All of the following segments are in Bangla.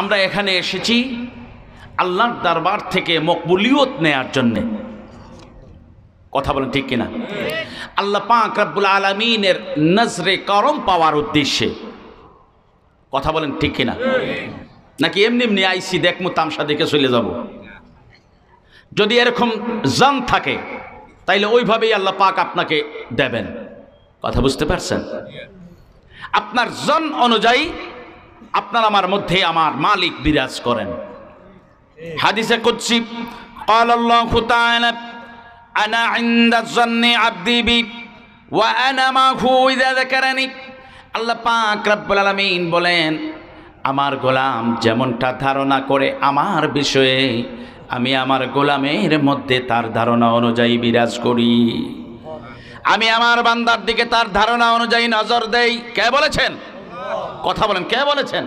আমরা এখানে এসেছি আল্লাহর দরবার থেকে মকবুলিয়ত নেয়ার জন্যে কথা বলেন ঠিক কিনা আল্লাহ পাক রব্বুল আলমিনের নজরে করম পাওয়ার উদ্দেশ্যে কথা বলেন ঠিক কিনা নাকি এমনি এমনি আইসি দেখমু তামসা দেখে চলে যাব যদি এরকম জান থাকে তাইলে ওইভাবেই আল্লাহ পাক আপনাকে দেবেন কথা বুঝতে পারছেন আপনার জন অনুযায়ী আপনার আমার মধ্যে আমার মালিক বিরাজ করেন হাদিসে করছি قال الله تعالى أنا عند ظن عبدي بي وأنا معه إذا ذكرني আল্লাহ বলেন আমার গোলাম যেমনটা ধারণা করে আমার বিষয়ে আমি আমার গোলামের মধ্যে তার ধারণা অনুযায়ী বিরাজ করি আমি আমার বান্দার দিকে তার ধারণা অনুযায়ী নজর দেই কে বলেছেন কথা বলেন কে বলেছেন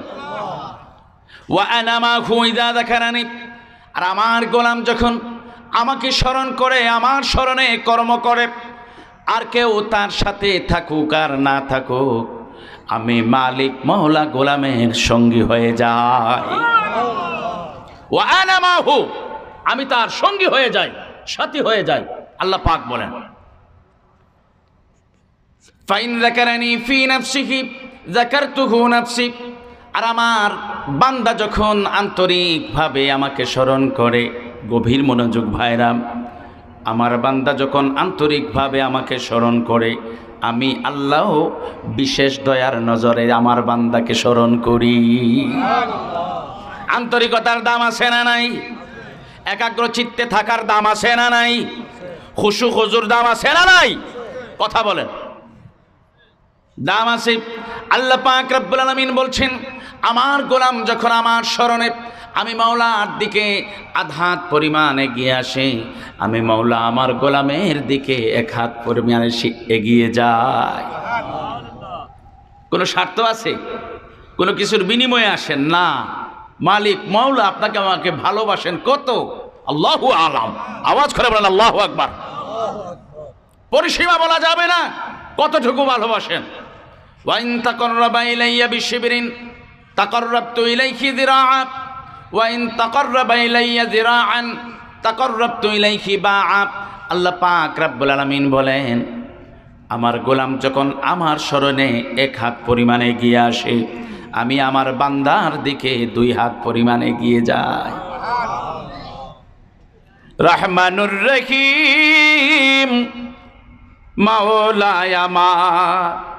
আর আমার গোলাম যখন আমাকে স্মরণ করে আমার স্মরণে কর্ম করে আর কেউ তার সাথে থাকুক আর না থাকুক আমি মালিক মহলা গোলামের সঙ্গী হয়ে যাই ও আনামাহু আমি তার সঙ্গী হয়ে যাই সাথী হয়ে যাই আল্লাহ পাক বলেন ফাইন দেখারানি আর আমার বান্দা যখন আন্তরিকভাবে আমাকে স্মরণ করে গভীর মনোযোগ ভাইরাম আমার বান্দা যখন আন্তরিকভাবে আমাকে স্মরণ করে আমি আল্লাহ বিশেষ দয়ার নজরে আমার বান্দাকে স্মরণ করি আন্তরিকতার দাম আছে না নাই একাগ্র চিত্তে থাকার দাম আছে না নাই খুশু খুজুর দাম আছে না নাই কথা বলেন দাম আছে আল্লাহ পাক রব্বুল আলমিন বলছেন আমার গোলাম যখন আমার স্মরণে আমি মাওলার দিকে আধাত পরিমাণ এগিয়ে আসে আমি মাওলা আমার গোলামের দিকে এক হাত পরিমাণে এগিয়ে যায় কোনো স্বার্থ আছে কোনো কিছুর বিনিময়ে আসেন না মালিক মাওলা আপনাকে আমাকে ভালোবাসেন কত আল্লাহ আলাম আওয়াজ করে বলেন আল্লাহ আকবার পরিসীমা বলা যাবে না কতটুকু ভালোবাসেন ওয়াইন তাকর্রবা ইলাইয়া বিশিবরিন তাকর্রবতু ইলাইহি যিরাআ ওয়াইন তাকর্রবা ইলাইয়া যিরাআন তাকর্রবতু ইলাইহি বাআ আল্লাহ পাক রাব্বুল আলামিন বলেন আমার গোলাম যখন আমার স্মরণে এক হাত পরিমাণে গিয়ে আসে আমি আমার বান্দার দিকে দুই হাত পরিমাণে গিয়ে যাই রহমানুর রহিম মাওলায় আমার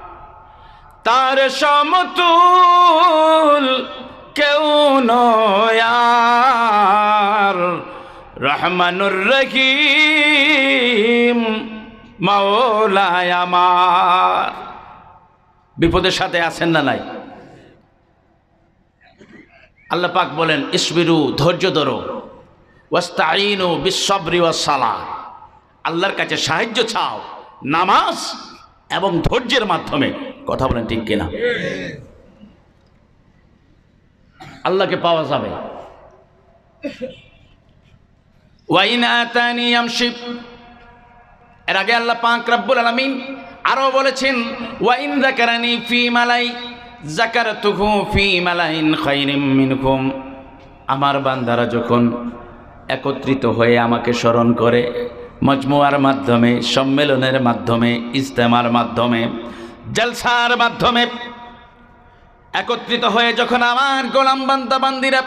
তার সমতুল কেউ নয়ার রহমানুর রহিম মাওলায় বিপদের সাথে আছেন না নাই আল্লাহ পাক বলেন ইসবিরু ধৈর্য ধরো ওয়াস্তাইনু বিশ্ববরি সালা আল্লাহর কাছে সাহায্য চাও নামাজ এবং ধৈর্যের মাধ্যমে কথা বলেন ঠিক কিনা আল্লাহকে পাওয়া যাবে এর আগে আল্লাহ পাক রাব্বুল আলামিন আরো বলেছেন ওয়াইন জাকারানি ফি মালাই জাকারতুহু ফি মালাইন আমার বান্দারা যখন একত্রিত হয়ে আমাকে স্মরণ করে মজমুয়ার মাধ্যমে সম্মেলনের মাধ্যমে ইজতেমার মাধ্যমে জলসার মাধ্যমে একত্রিত হয়ে যখন আমার গোলাম বান্দা বান্দিরা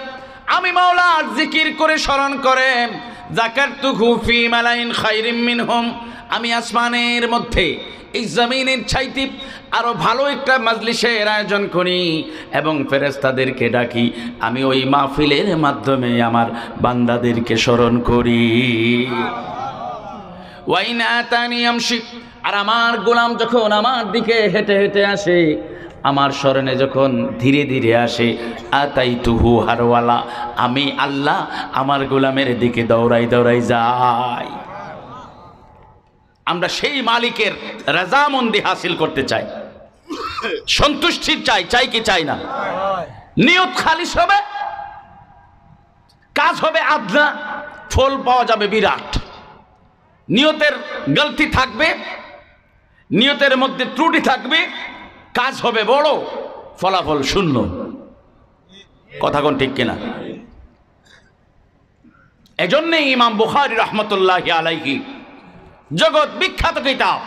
আমি মাওলা জিকির করে স্মরণ করে জাকার তু ঘুফি মালাইন খাইরিম মিন হোম আমি আসমানের মধ্যে এই জমিনের ছাইতি আরও ভালো একটা মজলিসের আয়োজন করি এবং ফেরেস্তাদেরকে ডাকি আমি ওই মাহফিলের মাধ্যমে আমার বান্দাদেরকে স্মরণ করি ওয়াইন আর আমার গোলাম যখন আমার দিকে হেঁটে হেঁটে আসে আমার স্মরণে যখন ধীরে ধীরে আসে আতাই তুহু হারওয়ালা আমি আল্লাহ আমার গোলামের দিকে দৌড়াই দৌড়াই যাই আমরা সেই মালিকের রাজামন্দি হাসিল করতে চাই সন্তুষ্টি চাই চাই কি চাই না নিয়ত খালিস হবে কাজ হবে আদনা ফল পাওয়া যাবে বিরাট নিয়তের গলতি থাকবে নিয়তের মধ্যে ত্রুটি থাকবে কাজ হবে বড় ফলাফল শূন্য কথা কোন ঠিক কিনা এজন্যে ইমাম বুখারি রহমতুল্লাহ আলাইহি জগৎ বিখ্যাত কিতাব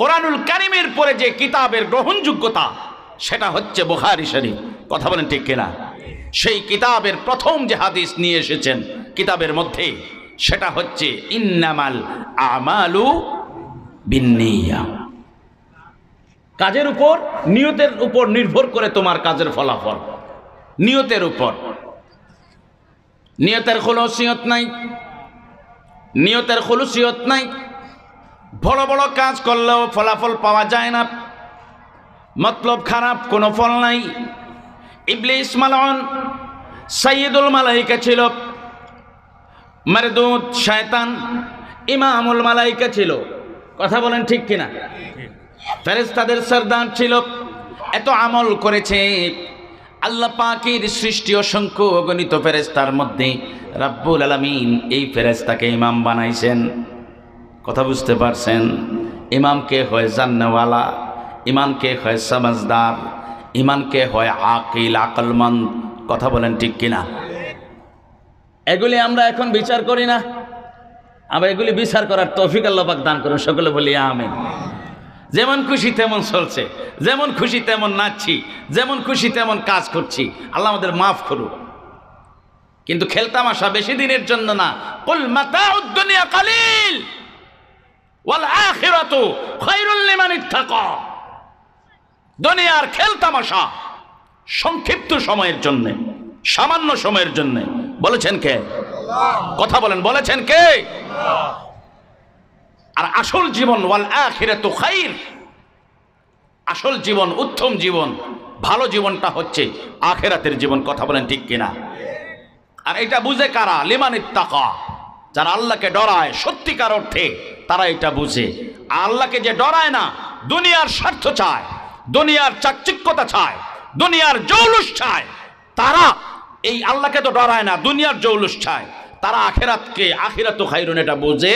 কোরআনুল কারিমের পরে যে কিতাবের গ্রহণযোগ্যতা সেটা হচ্ছে বুখারি শরীফ কথা বলেন ঠিক কিনা সেই কিতাবের প্রথম যে হাদিস নিয়ে এসেছেন কিতাবের মধ্যে সেটা হচ্ছে ইন্নামাল আমালু বিন্নিয়া কাজের উপর নিয়তের উপর নির্ভর করে তোমার কাজের ফলাফল নিয়তের উপর নিয়তের খোলসিয়ত নাই নিয়তের খোলসিয়ত নাই বড় বড় কাজ করলেও ফলাফল পাওয়া যায় না মতলব খারাপ কোনো ফল নাই ইবলিস মালন সাইয়েদুল মালাইকা ছিল মারদুদ শয়তান ইমামুল মালাইকা ছিল কথা বলেন ঠিক কিনা ফেরেস্তাদের সরদার ছিল এত আমল করেছে আল্লাহ পাকের সৃষ্টি অসংখ্য গণিত ফেরেস্তার মধ্যে রাব্বুল আলমিন এই ফেরেস্তাকে ইমাম বানাইছেন কথা বুঝতে পারছেন ইমামকে হয় জান্নওয়ালা কে হয় সমজদার ইমানকে হয় আকিল আকলমন কথা বলেন ঠিক কিনা এগুলি আমরা এখন বিচার করি না আমরা এগুলি বিচার করার তৌফিক আল্লাপাক দান করুন সকলে বলি আমি যেমন খুশি তেমন চলছে যেমন খুশি তেমন নাচছি যেমন খুশি তেমন কাজ করছি আল্লাহ আমাদের মাফ করুক কিন্তু খেলতাম আসা বেশি দিনের জন্য না কুল মাতা উদ্দুনিয়া কালিল ওয়াল আখিরাতু খায়রুল লিমান ইত্তাকা দুনিয়ার খেলতামাশা সংক্ষিপ্ত সময়ের জন্যে সামান্য সময়ের জন্যে বলেছেন কে কথা বলেন বলেছেন কে আর আসল জীবন ওয়াল আখিরে তো খাইর আসল জীবন উত্তম জীবন ভালো জীবনটা হচ্ছে আখেরাতের জীবন কথা বলেন ঠিক কিনা আর এটা বুঝে কারা লিমানিত তাকা যারা আল্লাহকে ডরায় সত্যিকার অর্থে তারা এটা বুঝে আল্লাহকে যে ডরায় না দুনিয়ার স্বার্থ চায় দুনিয়ার চাকচিক্যতা চায় দুনিয়ার জৌলুস চায় তারা এই আল্লাহকে তো ডরায় না দুনিয়ার জৌলুস ছায় তারা আখেরাতকে আখেরাত খাইরুন এটা বুঝে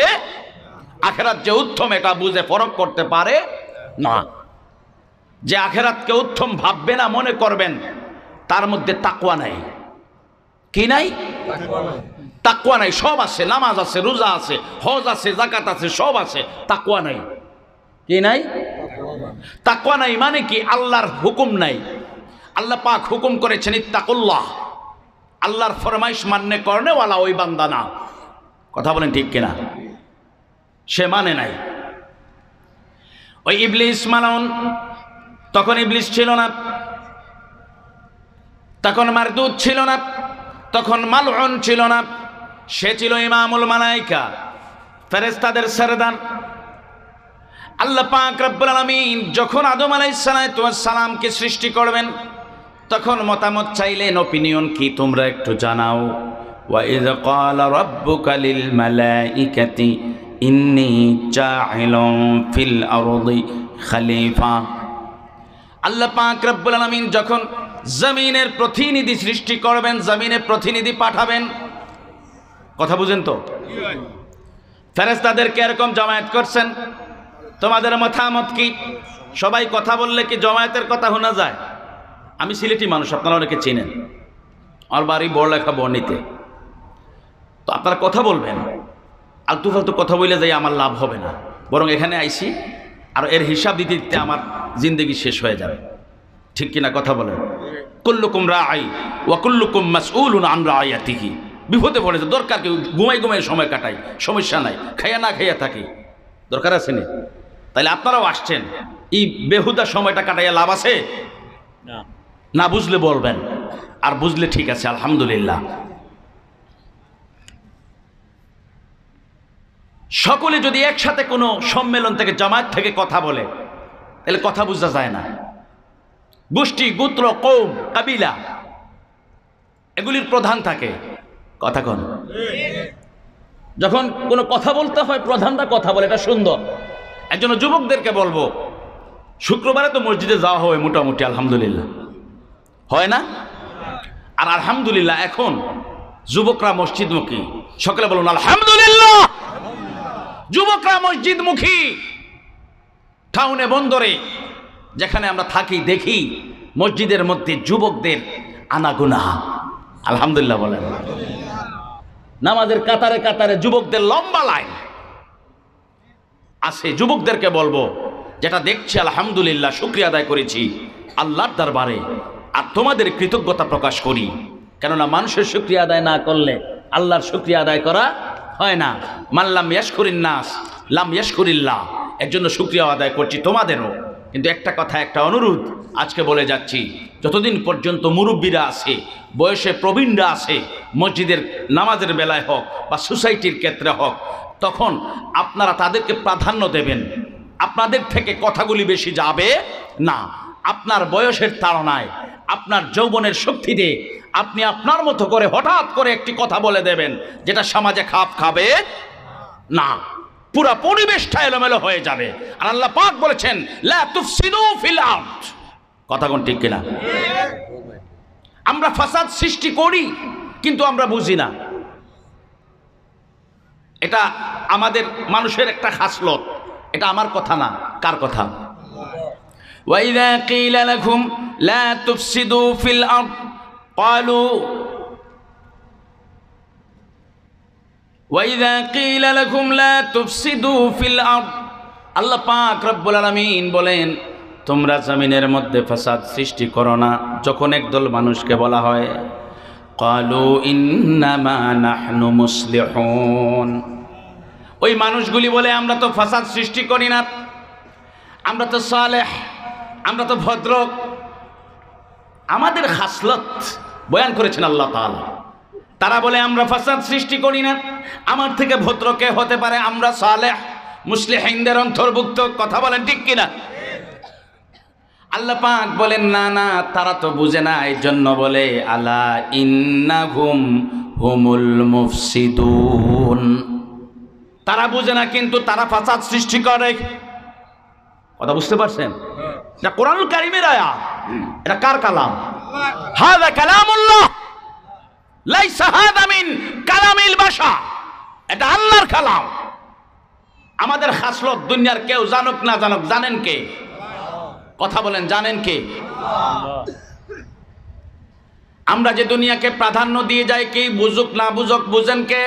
আখেরাত যে উত্তম এটা বুঝে ফরক করতে পারে না যে আখেরাতকে উত্তম ভাববে না মনে করবেন তার মধ্যে তাকুয়া নাই কি নাই তাকুয়া নাই সব আছে নামাজ আছে রোজা আছে হজ আছে জাকাত আছে সব আছে তাকুয়া নাই কি নাই তাকুয়া নাই মানে কি আল্লাহর হুকুম নাই আল্লাহ পাক হুকুম করেছেন ইত্তাকুল্লাহ আল্লাহর ফরমাইশ মান্য কর্নেওয়ালা ওই বান্দা না কথা বলেন ঠিক কিনা সে মানে নাই ওই ইবলিস মানন তখন ইবলিস ছিল না তখন মারদুদ ছিল না তখন মালহন ছিল না সে ছিল ইমামুল মালাইকা ফেরেস্তাদের সরদার আল্লাহ পাক রব্বুল আলামিন যখন আদম আলাইহিস সালামকে সৃষ্টি করবেন তখন মতামত চাইলেন ওপিনিয়ন কি তোমরা একটু জানাও وإذ قال ربك للملائكة إني جاعل في الأرض خليفة আল্লাহ পাক রব্বুল আলামিন যখন জমিনের প্রতিনিধি সৃষ্টি করবেন জমিনে প্রতিনিধি পাঠাবেন কথা বুঝেন তো ফেরেস ফেরেস্তাদেরকে এরকম জমায়েত করছেন তোমাদের মতামত কি সবাই কথা বললে কি জমায়েতের কথা শোনা যায় আমি সিলেটি মানুষ আপনারা অনেকে চেনেন আমার বাড়ি বড়লেখা বর্ণিতে তো আপনারা কথা বলবেন আলতু ফালতু কথা বললে যাই আমার লাভ হবে না বরং এখানে আইসি আর এর হিসাব দিতে দিতে আমার জিন্দগি শেষ হয়ে যাবে ঠিক কিনা কথা বলেন কল্লুকুম রা আই ওয়াকুল্লুকুম মাসউল আমরা আয়াতিহি বিপদে পড়েছে দরকার কি ঘুমাই ঘুমাই সময় কাটাই সমস্যা নাই খাইয়া না খাইয়া থাকি দরকার আছে নি তাহলে আপনারাও আসছেন এই বেহুদা সময়টা কাটাইয়া লাভ আছে না না বুঝলে বলবেন আর বুঝলে ঠিক আছে আলহামদুলিল্লাহ সকলে যদি একসাথে কোনো সম্মেলন থেকে জামায়াত থেকে কথা বলে তাহলে কথা বুঝা যায় না গোষ্ঠী গোত্র কৌম কাবিলা এগুলির প্রধান থাকে কথা কন যখন কোনো কথা বলতে হয় প্রধানরা কথা বলে এটা সুন্দর একজন যুবকদেরকে বলবো শুক্রবারে তো মসজিদে যাওয়া হয় মোটামুটি আলহামদুলিল্লাহ হয় না আর আলহামদুলিল্লাহ এখন যুবকরা মসজিদমুখী সকলে বলুন আলহামদুলিল্লাহ যুবকরা মসজিদমুখী টাউনে বন্দরে যেখানে আমরা থাকি দেখি মসজিদের মধ্যে যুবকদের আনাগুনা আলহামদুলিল্লাহ বলেন নামাজের কাতারে কাতারে যুবকদের লম্বা লাইন আছে যুবকদেরকে বলবো যেটা দেখছি আলহামদুলিল্লাহ শুক্রিয়া আদায় করেছি আল্লাহর দরবারে আর তোমাদের কৃতজ্ঞতা প্রকাশ করি কেননা মানুষের শুক্রিয়া আদায় না করলে আল্লাহর শুক্রিয়া আদায় করা হয় না মানলাম করিন নাস লাম করিল্লা এর জন্য শুক্রিয়া আদায় করছি তোমাদেরও কিন্তু একটা কথা একটা অনুরোধ আজকে বলে যাচ্ছি যতদিন পর্যন্ত মুরব্বীরা আছে বয়সে প্রবীণরা আছে মসজিদের নামাজের বেলায় হোক বা সোসাইটির ক্ষেত্রে হোক তখন আপনারা তাদেরকে প্রাধান্য দেবেন আপনাদের থেকে কথাগুলি বেশি যাবে না আপনার বয়সের তাড়নায় আপনার যৌবনের শক্তিতে আপনি আপনার মতো করে হঠাৎ করে একটি কথা বলে দেবেন যেটা সমাজে খাপ খাবে না পুরা পরিবেশটা এলোমেলো হয়ে যাবে আর আল্লাহ পাক বলেছেন কথা কোন ঠিক কিনা আমরা ফাসাদ সৃষ্টি করি কিন্তু আমরা বুঝি না এটা আমাদের মানুষের একটা খাসলত এটা আমার কথা না কার কথা وإذا قيل لكم لا تفسدوا في الأرض قالوا وإذا قيل لكم لا تفسدوا في الأرض আল্লাহ পাক রব্বুল আলমিন বলেন তোমরা জমিনের মধ্যে ফাসাদ সৃষ্টি করো না যখন একদল মানুষকে বলা হয় কালু নাহনু মুসলিহন ওই মানুষগুলি বলে আমরা তো ফাসাদ সৃষ্টি করি না আমরা তো সালেহ আমরা তো ভদ্র আমাদের হাসলত বয়ান করেছেন আল্লাহ তালা তারা বলে আমরা ফাসাদ সৃষ্টি করি না আমার থেকে ভদ্র কে হতে পারে আমরা সালেহ মুসলিহিনদের অন্তর্ভুক্ত কথা বলেন ঠিক কিনা আল্লাহ পাক বলেন না না তারা তো বুঝে না এই জন্য বলে আল্লাহ ইন্না হুম হুমুল মুফসিদুন তারা বুঝে না কিন্তু তারা ফাসাদ সৃষ্টি করে কথা বুঝতে পারছেন এটা কোরআন কারিমের আয়া এটা কার কালাম হাদা কালামুল্লাহ লাইসা হাদা মিন কালামিল বাসা এটা আল্লাহর কালাম আমাদের খাসলত দুনিয়ার কেউ জানুক না জানুক জানেন কে কথা বলেন জানেন কে আমরা যে দুনিয়াকে প্রাধান্য দিয়ে যাই কি বুঝুক না বুঝুক বুঝেন কে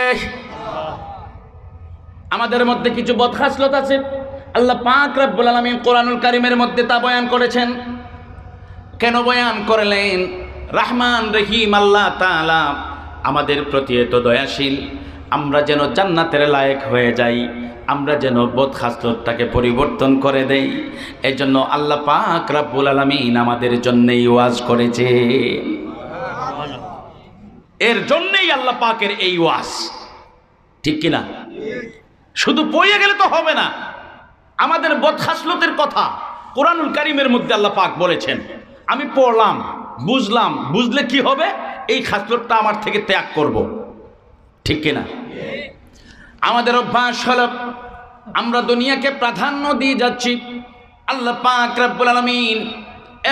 আমাদের মধ্যে কিছু বদখাসলত আছে আল্লাহ পাক রব্বুল আলমিন কোরআনুল কারিমের মধ্যে তা বয়ান করেছেন কেন বয়ান করলেন রাহমান রহিম আল্লাহ তালা আমাদের প্রতি এত দয়াশীল আমরা যেন জান্নাতের লায়েক হয়ে যাই আমরা যেন বোধ খাসলতটাকে পরিবর্তন করে দেই এই জন্য আল্লাহ পাক রব্বুল আলমিন আমাদের জন্যেই ওয়াজ করেছে এর জন্যেই আল্লাহ পাকের এই ওয়াজ ঠিক কিনা শুধু বইয়ে গেলে তো হবে না আমাদের বদখাসলতের কথা কোরআনুল কারিমের মধ্যে আল্লাহ পাক বলেছেন আমি পড়লাম বুঝলাম বুঝলে কি হবে এই খাসলতটা আমার থেকে ত্যাগ করব। ঠিক কিনা আমাদের অভ্যাস হল আমরা দুনিয়াকে প্রাধান্য দিয়ে যাচ্ছি আল্লাহ পাক রাব্বুল আলামিন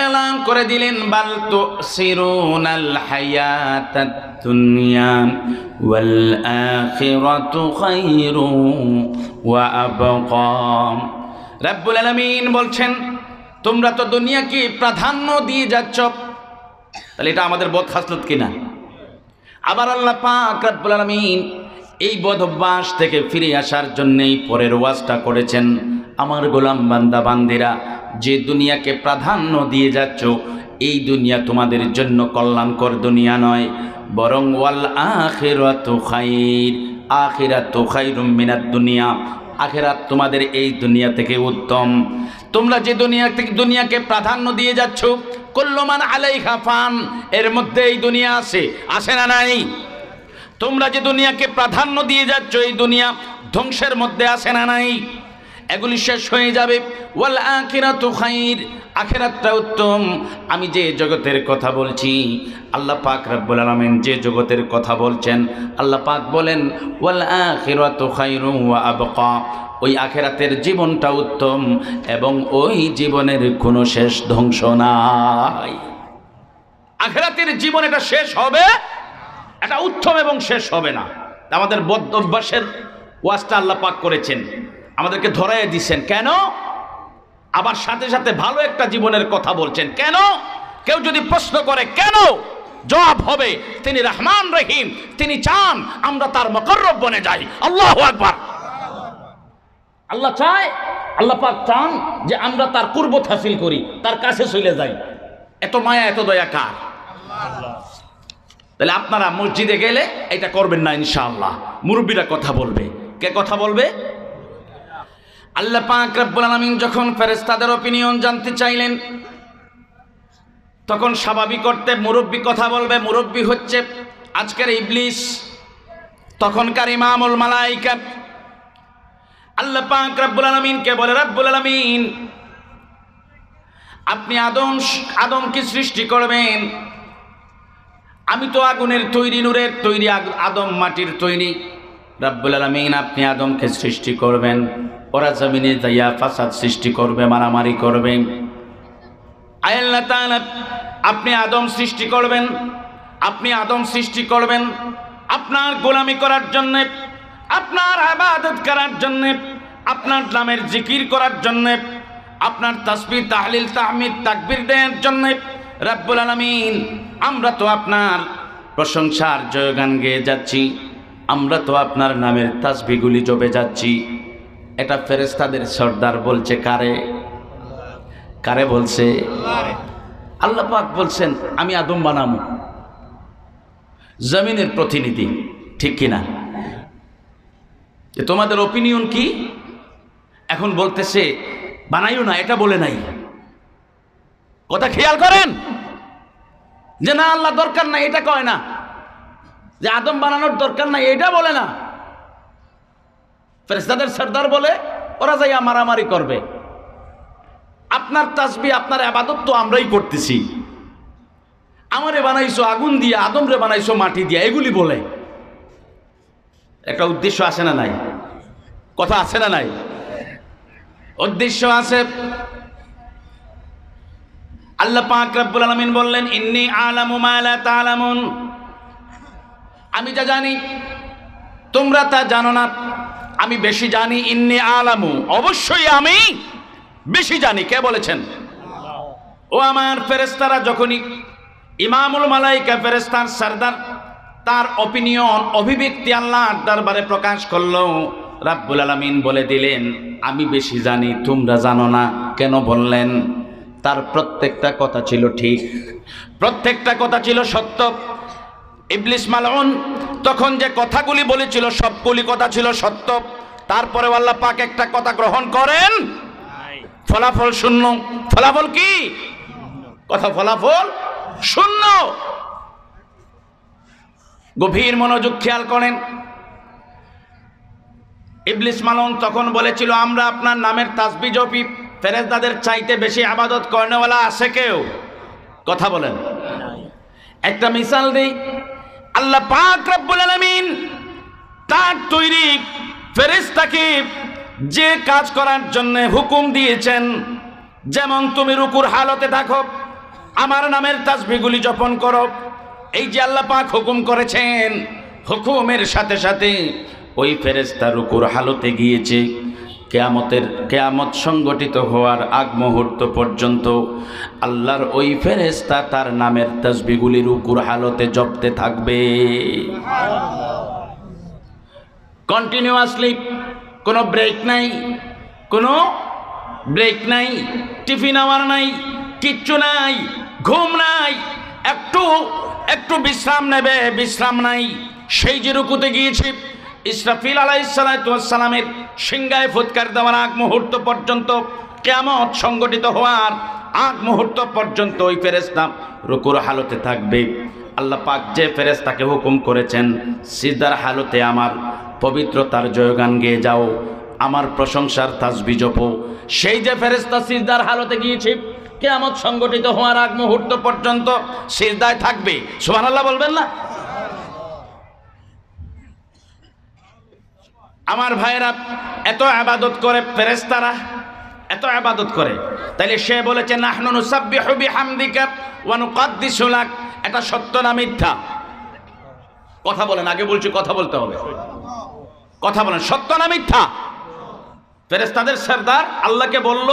এলাম করে দিলেন বাল তো সিরুনাল হায়াতাত দুনিয়া ওয়াল আখিরাতু খায়রু ওয়া রাব্বুল আলমিন বলছেন তোমরা তো দুনিয়াকে প্রাধান্য দিয়ে যাচ্ছ তাহলে এটা আমাদের বদ কি কিনা আবার আল্লাহ পাক রাব্বুল আলমিন এই অভ্যাস থেকে ফিরে আসার জন্যেই পরের ওয়াজটা করেছেন আমার গোলাম বান্দা বান্দিরা যে দুনিয়াকে প্রাধান্য দিয়ে যাচ্ছ এই দুনিয়া তোমাদের জন্য কল্যাণকর দুনিয়া নয় বরং ওয়াল আখেরাত খাইর আখেরাত খাইরুম মিনাত দুনিয়া আখেরাত তোমাদের এই দুনিয়া থেকে উত্তম তোমরা যে দুনিয়া থেকে দুনিয়াকে প্রাধান্য দিয়ে যাচ্ছ কল্যমান আলাই খাফান এর মধ্যে এই দুনিয়া আছে আসে না নাই তোমরা যে দুনিয়াকে প্রাধান্য দিয়ে যাচ্ছ এই দুনিয়া ধ্বংসের মধ্যে আসে না নাই এগুলি শেষ হয়ে যাবে ওয়াল আখিরাতু খাইর আখেরাতটা উত্তম আমি যে জগতের কথা বলছি আল্লাহ পাক রব্বুল আলামিন যে জগতের কথা বলছেন আল্লাহ পাক বলেন ওয়াল আখিরাতু খাইরু ওয়া আবকা ওই আখেরাতের জীবনটা উত্তম এবং ওই জীবনের কোনো শেষ ধ্বংস নাই আখেরাতের জীবন এটা শেষ হবে এটা উত্তম এবং শেষ হবে না আমাদের বদ অভ্যাসের ওয়াজটা আল্লাহ পাক করেছেন আমাদেরকে ধরাই দিচ্ছেন কেন আবার সাথে সাথে ভালো একটা জীবনের কথা বলছেন কেন কেউ যদি প্রশ্ন করে কেন জবাব হবে তিনি রহমান রহিম তিনি চান আমরা তার মকরব বনে যাই আল্লাহ একবার আল্লাহ চায় আল্লাহ পাক চান যে আমরা তার কুরবত হাসিল করি তার কাছে চলে যাই এত মায়া এত দয়া কার তাহলে আপনারা মসজিদে গেলে এটা করবেন না ইনশাআল্লাহ মুরব্বীরা কথা বলবে কে কথা বলবে আল্লাহ পাক রব্বুল আলমিন যখন ফেরেস্তাদের অপিনিয়ন জানতে চাইলেন তখন স্বাভাবিক করতে মুরব্বি কথা বলবে মুরব্বী হচ্ছে আজকের ইবলিস তখনকার ইমামুল মালাইকা আল্লাহ পাক রব্বুল আলমিনকে বলে রব্বুল আলমিন আপনি আদম আদমকে সৃষ্টি করবেন আমি তো আগুনের তৈরি নূরের তৈরি আদম মাটির তৈরি রব্বুল আলমিন আপনি আদমকে সৃষ্টি করবেন ওরা জমিনে যাইয়া ফাসাদ সৃষ্টি করবে মারামারি করবে আপনি আদম সৃষ্টি করবেন আপনি আদম সৃষ্টি করবেন আপনার গোলামি করার জন্যে আপনার আবাদত করার জন্যে আপনার নামের জিকির করার জন্যে আপনার তাসবি তাহলিল তাহমিদ তাকবির দেওয়ার জন্যে রাব্বুল আলমিন আমরা তো আপনার প্রশংসার জয়গান গেয়ে যাচ্ছি আমরা তো আপনার নামের তাসবিগুলি জবে যাচ্ছি এটা ফেরেস্তাদের সর্দার বলছে কারে কারে বলছে আল্লাহ পাক বলছেন আমি আদম বানাম জমিনের প্রতিনিধি ঠিক কিনা তোমাদের অপিনিয়ন কি এখন বলতেছে বানাইও না এটা বলে নাই কথা খেয়াল করেন যে না আল্লাহ দরকার নাই এটা কয় না যে আদম বানানোর দরকার নাই এটা বলে না ফেরেস্তাদের সর্দার বলে ওরা যাই মারামারি করবে আপনার তাসবি আপনার আবাদত তো আমরাই করতেছি আমারে বানাইছো আগুন দিয়ে আদমরে বানাইছো মাটি দিয়ে এগুলি বলে একটা উদ্দেশ্য আছে না নাই কথা আছে না নাই উদ্দেশ্য আছে আল্লাহ পাক রব্বুল আলামিন বললেন ইন্নি আলামু মালা তালামুন আমি যা জানি তোমরা তা জানো না আমি বেশি জানি ইন্নি আলামু অবশ্যই আমি বেশি জানি কে বলেছেন ও আমার ফেরেস্তারা যখনই ইমামুল মালাইকা ফেরেস্তার সারদার তার অপিনিয়ন অভিব্যক্তি আল্লাহ দরবারে প্রকাশ করলো রাব্বুল আলমিন বলে দিলেন আমি বেশি জানি তোমরা জানো না কেন বললেন তার প্রত্যেকটা কথা ছিল ঠিক প্রত্যেকটা কথা ছিল সত্য ইবলিস মালন তখন যে কথাগুলি বলেছিল সবগুলি কথা ছিল সত্য তারপরে আল্লাহ পাক একটা কথা গ্রহণ করেন ফলাফল শূন্য ফলাফল কি কথা ফলাফল শূন্য গভীর মনোযোগ খেয়াল করেন ইবলিস মালন তখন বলেছিল আমরা আপনার নামের তাসবি জপি ফেরেজদাদের চাইতে বেশি আবাদত কর্ণওয়ালা আছে কেউ কথা বলেন একটা মিসাল দিই আল্লাহ পাক রব্বুল আলমিন তার তৈরি ফেরেস্তাকে যে কাজ করার জন্য হুকুম দিয়েছেন যেমন তুমি রুকুর হালতে থাকো আমার নামের তাসবিগুলি জপন করো এই যে আল্লাহ পাক হুকুম করেছেন হুকুমের সাথে সাথে ওই ফেরেস্তা রুকুর হালতে গিয়েছে কেয়ামতের কেয়ামত সংগঠিত হওয়ার আগ মুহূর্ত পর্যন্ত আল্লাহর ওই ফেরেস্তা তার নামের তসবিগুলির উকুর হালতে জপতে থাকবে কন্টিনিউয়াসলি কোনো ব্রেক নাই কোনো ব্রেক নাই টিফিন আওয়ার নাই কিচ্ছু নাই ঘুম নাই একটু একটু বিশ্রাম নেবে বিশ্রাম নাই সেই যে রুকুতে গিয়েছি ইসরাফিল আলাইসালামের সিংগায় ফুৎকার দেওয়ার আগ মুহূর্ত পর্যন্ত কেমন সংগঠিত হওয়ার আগ মুহূর্ত পর্যন্ত ওই ফেরেস্তা রুকুর হালতে থাকবে আল্লাহ পাক যে ফেরেস্তাকে হুকুম করেছেন সিদ্ধার হালতে আমার পবিত্রতার জয়গান গেয়ে যাও আমার প্রশংসার তাজবি জপ সেই যে ফেরেস্তা সিজদার হালতে গিয়েছি কেমন সংগঠিত হওয়ার আগ মুহূর্ত পর্যন্ত সিজদায় থাকবে আল্লাহ বলবেন না আমার ভাইয়েরা এত আবাদত করে ফেরেস্তারা এত আবাদত করে তাইলে সে বলেছে ওয়ানু এটা সত্য না মিথ্যা কথা বলেন আগে বলছি কথা বলতে হবে কথা বলেন সত্য না মিথ্যা ফেরেস্তাদের সর্দার আল্লাহকে বলল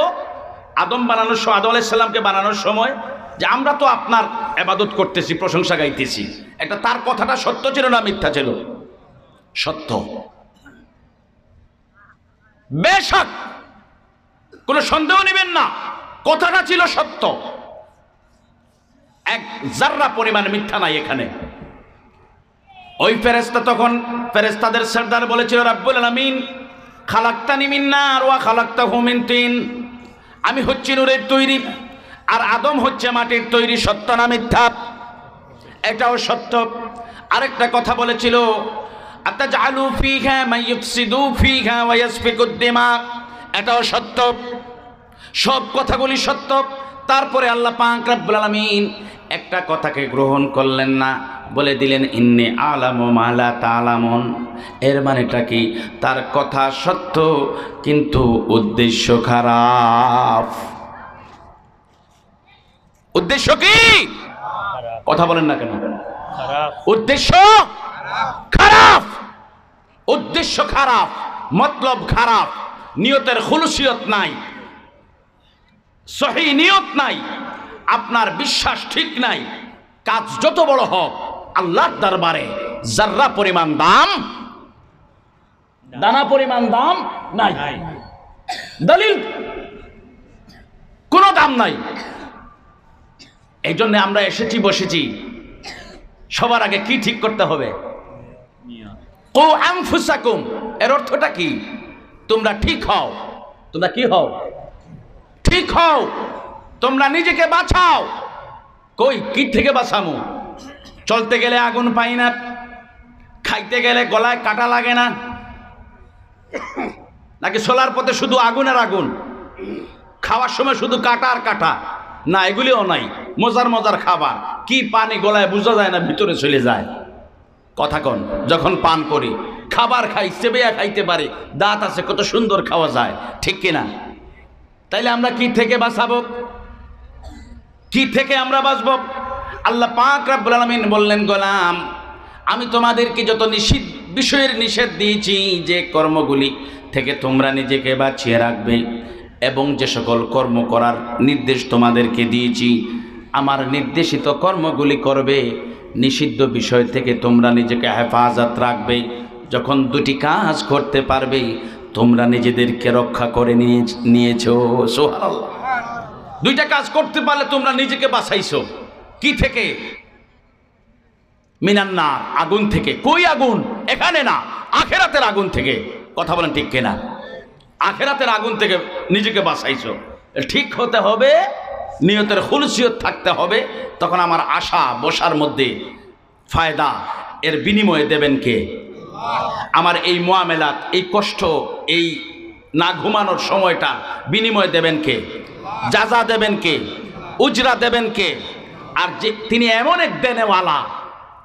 আদম বানানোর সময় আদম আলাইসাল্লামকে বানানোর সময় যে আমরা তো আপনার আবাদত করতেছি প্রশংসা গাইতেছি এটা তার কথাটা সত্য ছিল না মিথ্যা ছিল সত্য বেশক কোনো সন্দেহ নেবেন না কথাটা ছিল সত্য এক জাররা পরিমাণ মিথ্যা নাই এখানে ওই ফেরেস্তা তখন ফেরেস্তাদের সর্দার বলেছিল রাব্বুল আলমিন খালাক্তা আর ওয়া খালাক্তা হুমিন তিন আমি হচ্ছি নূরের তৈরি আর আদম হচ্ছে মাটির তৈরি সত্য না মিথ্যা এটাও সত্য আরেকটা কথা বলেছিল আতাজআলু ফিহা মাইয়ুফসিদু ফিহা ওয়া ইয়াসফিকুদ দিমা এটাও সত্য সব কথাগুলি সত্য তারপরে আল্লাহ পাক রাব্বুল আলামিন একটা কথাকে গ্রহণ করলেন না বলে দিলেন ইন্নি আলাম মালা তালামন এর মানেটা কি তার কথা সত্য কিন্তু উদ্দেশ্য খারাপ উদ্দেশ্য কি কথা বলেন না কেন উদ্দেশ্য খারাপ উদ্দেশ্য খারাপ মতলব খারাপ নিয়তের খুলুসিয়ত নাই সহি নিয়ত নাই আপনার বিশ্বাস ঠিক নাই কাজ যত বড় হোক আল্লাহর দরবারে জাররা পরিমাণ দাম দানা পরিমাণ দাম নাই দলিল কোনো দাম নাই এই জন্য আমরা এসেছি বসেছি সবার আগে কি ঠিক করতে হবে কো আমফুসাকুম এর অর্থটা কি তোমরা ঠিক হও তোমরা কি হও ঠিক হও তোমরা নিজেকে বাঁচাও কই কি থেকে বাঁচামু চলতে গেলে আগুন পাই না খাইতে গেলে গলায় কাটা লাগে না নাকি সোলার পথে শুধু আগুন আর আগুন খাওয়ার সময় শুধু কাটা আর কাটা না এগুলিও নাই মজার মজার খাবার কি পানি গলায় বোঝা যায় না ভিতরে চলে যায় কথা কন যখন পান করি খাবার খাই সেবেয়া খাইতে পারে দাঁত আছে কত সুন্দর খাওয়া যায় ঠিক কিনা তাইলে আমরা কি থেকে বাঁচাব কি থেকে আমরা বাঁচব আল্লাহ পাক রাব্বুল আলামিন বললেন গোলাম আমি তোমাদেরকে যত নিষিদ্ধ বিষয়ের নিষেধ দিয়েছি যে কর্মগুলি থেকে তোমরা নিজেকে বাঁচিয়ে রাখবে এবং যে সকল কর্ম করার নির্দেশ তোমাদেরকে দিয়েছি আমার নির্দেশিত কর্মগুলি করবে নিষিদ্ধ বিষয় থেকে তোমরা নিজেকে হেফাজত রাখবে যখন দুটি কাজ করতে পারবে তোমরা নিজেদেরকে রক্ষা করে নিয়ে নিয়েছ সোহাল দুইটা কাজ করতে পারলে তোমরা নিজেকে বাঁচাইছো কি থেকে মিনান্না আগুন থেকে কই আগুন এখানে না আখেরাতের আগুন থেকে কথা বলেন ঠিক কেনা আখেরাতের আগুন থেকে নিজেকে বাসাইছ ঠিক হতে হবে নিয়তের হুলসিয়ত থাকতে হবে তখন আমার আশা বসার মধ্যে ফায়দা এর বিনিময়ে দেবেন কে আমার এই মোয়ামেলাত এই কষ্ট এই না ঘুমানোর সময়টা বিনিময় দেবেন কে যাজা দেবেন কে উজরা দেবেন কে আর যে তিনি এমন এক দেনেওয়ালা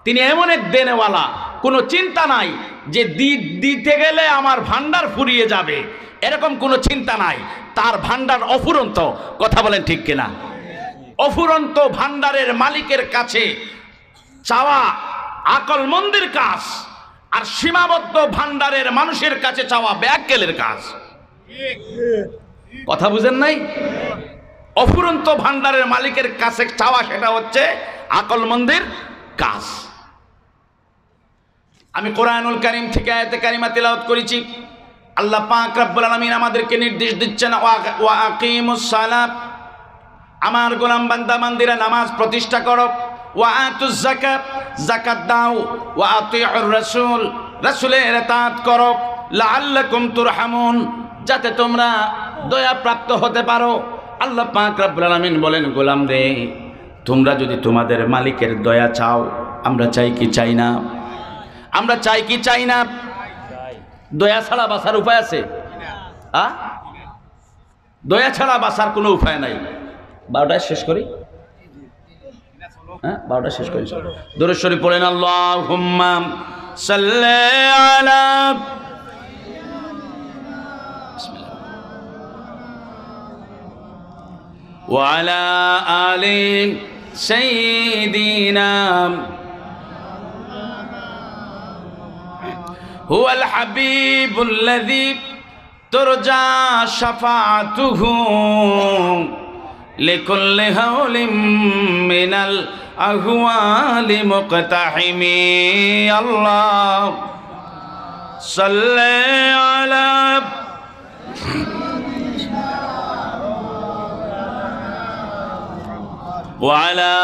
তিনি এমন এক দেনেওয়ালা কোনো চিন্তা নাই যে দিতে গেলে আমার ভান্ডার ফুরিয়ে যাবে এরকম কোনো চিন্তা নাই তার ভান্ডার অফুরন্ত কথা বলেন ঠিক কিনা অফুরন্ত ভান্ডারের মালিকের কাছে চাওয়া আকল মন্দির কাজ আর সীমাবদ্ধ ভান্ডারের মানুষের কাছে চাওয়া ব্যাককেলের কাজ কথা বুঝেন নাই অফুরন্ত ভান্ডারের মালিকের কাছে চাওয়া সেটা হচ্ছে আকল মন্দির কাজ আমি কোরআনুল করিম থেকে আয়তে কারিমা তেলাওত করেছি আল্লাহ পাক রাব্বুল আলামিন আমাদেরকে নির্দেশ দিচ্ছেন ওয়া আকিমুস সালাত আমার গোলাম বান্দা মন্দিরে নামাজ প্রতিষ্ঠা করো ওয়া আতুজ যাকাত যাকাত দাও ওয়া আতিউর রাসূল রাসূলের তাআত করো লাআল্লাকুম তুরহামুন যাতে তোমরা দয়া প্রাপ্ত হতে পারো আল্লাহ পাক রাব্বুল আলামিন বলেন গোলাম দে তোমরা যদি তোমাদের মালিকের দয়া চাও আমরা চাই কি চাই না আমরা চাই কি চাই না দয়া ছাড়া বাসার উপায় আছে আ দয়া ছাড়া বাসার কোনো উপায় নাই বারোটায় শেষ করি হ্যাঁ বারোটা শেষ করি দূরেশ্বরী পড়েন আল্লাহ হুম্মাম সাল্লাম وعلى آل سيدنا هو الحبيب الذي ترجى شفاعته لكل هول من الأهوال مقتحم الله صل على وعلى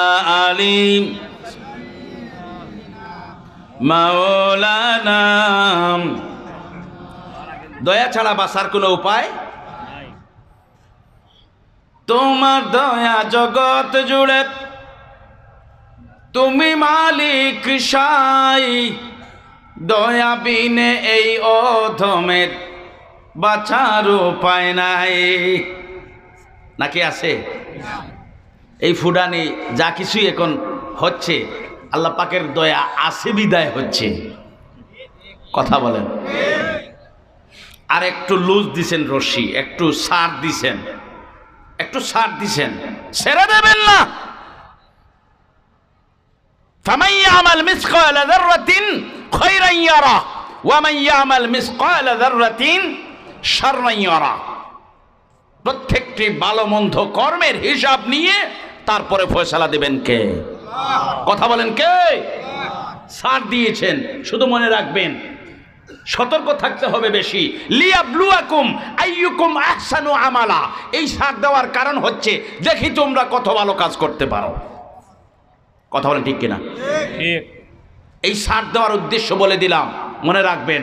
آله মাওলানাম দয়া ছাড়া বাসার কোনো উপায় তোমার দয়া জগৎ জুড়ে তুমি মালিক সাই দয়া বিনে এই অধমের বাঁচার উপায় নাই নাকি আছে এই ফুডানি যা কিছুই এখন হচ্ছে আল্লাহ পাকের দয়া আসে বিদায় হচ্ছে কথা বলেন আর একটু লুজ দিছেন রশি একটু সার দিছেন একটু সার দিছেন সেরে দেবেন না فمن يعمل مثقال ذرة خيرا يره ومن يعمل مثقال ذرة شرا يره প্রত্যেকটি ভালো মন্দ কর্মের হিসাব নিয়ে তারপরে ফয়সালা দিবেন কে কথা বলেন কে সার দিয়েছেন শুধু মনে রাখবেন সতর্ক থাকতে হবে বেশি ব্লুয়াকুম আইয়ুকুম আহসানু আমালা এই সার দেওয়ার কারণ হচ্ছে দেখি তোমরা কত ভালো কাজ করতে পারো কথা বলেন ঠিক কিনা এই সার দেওয়ার উদ্দেশ্য বলে দিলাম মনে রাখবেন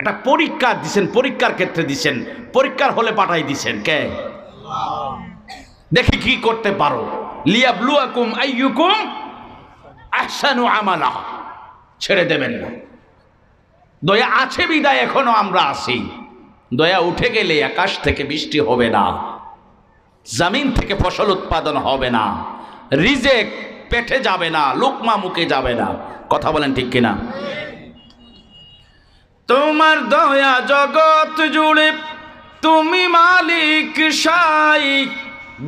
একটা পরীক্ষা দিছেন পরীক্ষার ক্ষেত্রে দিছেন পরীক্ষার হলে পাঠাই দিছেন কে দেখি কি করতে পারো লিয়াবলুয়াকুম আইয়ুকুম আহসানু আমালা ছেড়ে দেবেন না দয়া আছে বিদায় এখনো আমরা আছি দয়া উঠে গেলে আকাশ থেকে বৃষ্টি হবে না জামিন থেকে ফসল উৎপাদন হবে না রিজেক পেটে যাবে না লোকমা মুখে যাবে না কথা বলেন ঠিক কিনা তোমার দয়া জগৎ জুড়ে তুমি মালিক সাই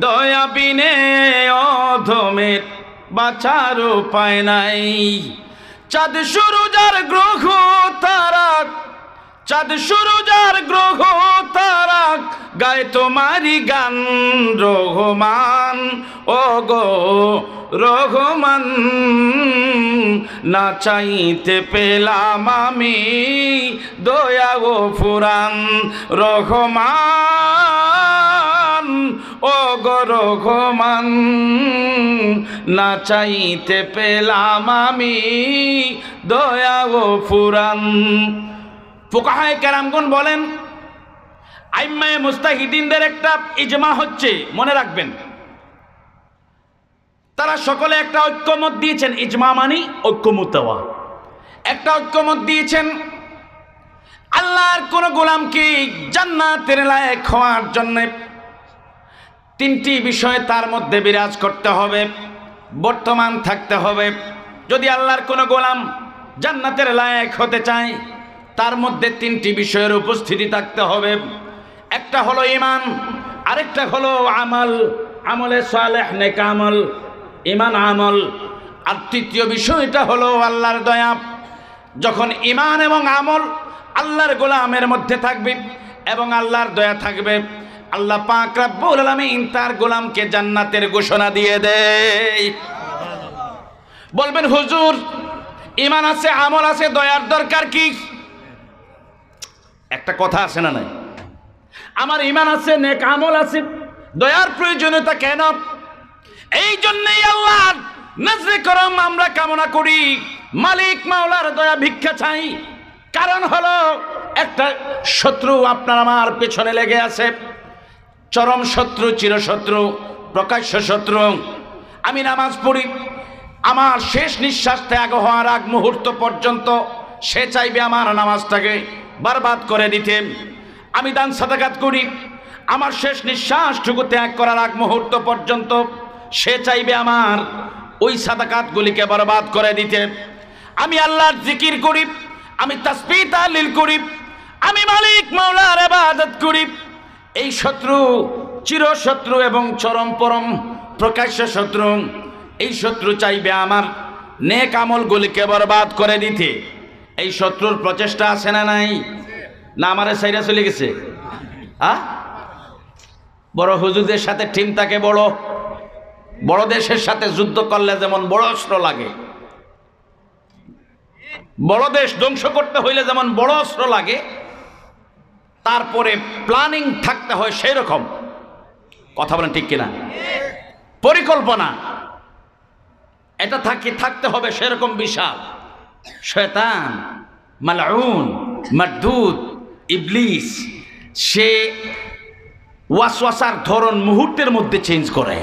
দয়া বিনে অধমের বাঁচার উপায় নাই চাঁদ যার গ্রহ তারাক চাঁদ যার গ্রহ তারাক গায় তোমারি গান রহমান ও গো রহমান না চাইতে পেলাম আমি দয়া ও ফুরান রহমান ও গরঘমান না চাইতে পেলাম আমি দয়া ও ফুরান ফোকাহায় কেরামগুন বলেন আইম্মায় মুস্তাহিদিনদের একটা ইজমা হচ্ছে মনে রাখবেন তারা সকলে একটা ঐক্যমত দিয়েছেন ইজমা মানি ঐক্যমত দেওয়া একটা ঐক্যমত দিয়েছেন আল্লাহর কোন গোলামকে জান্নাতের লায়ক হওয়ার জন্য তিনটি বিষয় তার মধ্যে বিরাজ করতে হবে বর্তমান থাকতে হবে যদি আল্লাহর কোনো গোলাম জান্নাতের লায়ক হতে চায় তার মধ্যে তিনটি বিষয়ের উপস্থিতি থাকতে হবে একটা হলো ইমান আরেকটা হলো আমল আমলে সালেহ নেক আমল ইমান আমল আর তৃতীয় বিষয়টা হলো আল্লাহর দয়া যখন ইমান এবং আমল আল্লাহর গোলামের মধ্যে থাকবে এবং আল্লাহর দয়া থাকবে আল্লাহ পাক রাব্বুল আলামিন তার গোলামকে জান্নাতের ঘোষণা দিয়ে দেয় বলবেন হুজুর ইমান আছে আমল আছে দয়ার দরকার কি একটা কথা আছে না নাই আমার ইমান আছে নেক আমল আছে দয়ার প্রয়োজনীয়তা কেন এই জন্যই আল্লাহ নজরে করম আমরা কামনা করি মালিক মাওলার দয়া ভিক্ষা চাই কারণ হলো একটা শত্রু আপনার আমার পেছনে লেগে আছে চরম শত্রু চিরশত্রু প্রকাশ্য শত্রু আমি নামাজ পড়ি আমার শেষ নিঃশ্বাস ত্যাগ হওয়ার আগ মুহূর্ত পর্যন্ত সে চাইবে আমার নামাজটাকে বরবাদ করে দিতে আমি দান সাদাকাত করি আমার শেষ নিঃশ্বাসটুকু ত্যাগ করার আগ মুহূর্ত পর্যন্ত সে চাইবে আমার ওই সাদাকাতগুলিকে বরবাদ করে দিতে আমি আল্লাহর জিকির করি আমি তাসপি তালিল করি আমি মালিক মাওলার আবাদত করি এই শত্রু চিরশত্রু এবং চরম পরম প্রকাশ্য শত্রু এই শত্রু চাইবে আমার নেক আমলগুলিকে বরবাদ করে দিতে এই শত্রুর প্রচেষ্টা আছে না নাই না আমার সাইরা চলে গেছে হ্যাঁ বড় হুজুরদের সাথে টিম থাকে বড় বড় দেশের সাথে যুদ্ধ করলে যেমন বড় অস্ত্র লাগে বড় দেশ ধ্বংস করতে হইলে যেমন বড় অস্ত্র লাগে তারপরে প্ল্যানিং থাকতে হয় সেই রকম কথা বলেন ঠিক কিনা পরিকল্পনা এটা থাকি থাকতে হবে সেরকম বিশাল শয়তান মালাউন মারদুদ ইবলিস সে ওয়াসওয়াসার ধরন মুহূর্তের মধ্যে চেঞ্জ করে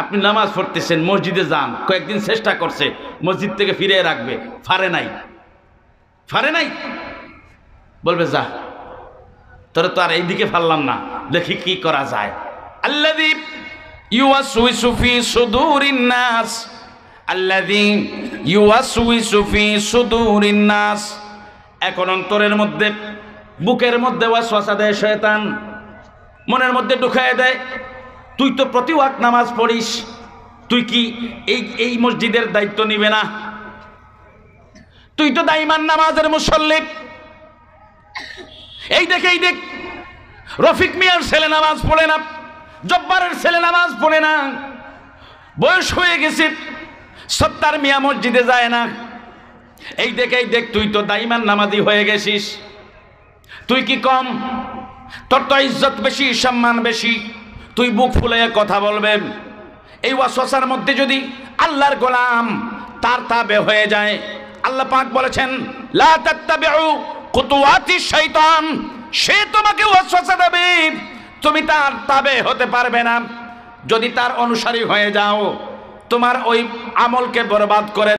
আপনি নামাজ পড়তেছেন মসজিদে যান কয়েকদিন চেষ্টা করছে মসজিদ থেকে ফিরে রাখবে ফারে নাই ফারে নাই বলবে যা তোরা তো আর এইদিকে ফাললাম না দেখি কি করা যায় আল্লাদীপ আল্লাদি ইউয়াসুইসু ফি সুদুরিন নাস আল্লাদি ইউয়াসুইসু ফি সুদুরিন নাস এখন অন্তরের মধ্যে বুকের মধ্যে ওয়াসওয়াসা দেয় শয়তান মনের মধ্যে ঢুকায় দেয় তুই তো প্রতি ওয়াক নামাজ পড়িস তুই কি এই এই মসজিদের দায়িত্ব নিবে না তুই তো দাইমান নামাজের মুসল্লিফ এই দেখে এই দেখ রফিক মিয়ার ছেলে নামাজ পড়ে না জব্বারের ছেলে নামাজ পড়ে না বয়স হয়ে গেছে সত্তার মিয়া মসজিদে যায় না এই দেখে এই দেখ তুই তো দাইমান নামাজি হয়ে গেছিস তুই কি কম তোর তো ইজ্জত বেশি সম্মান বেশি তুই বুক ফুলে কথা বলবে এই ওয়াসার মধ্যে যদি আল্লাহর গোলাম তার তাবে হয়ে যায় আল্লাহ পাক বলেছেন লা তাত্তাবিউ কুতুয়াতি শৈতান সে তোমাকে ওয়াসওয়াসা দেবে তুমি তার তাবে হতে পারবে না যদি তার অনুসারী হয়ে যাও তোমার ওই আমলকে বরবাদ করে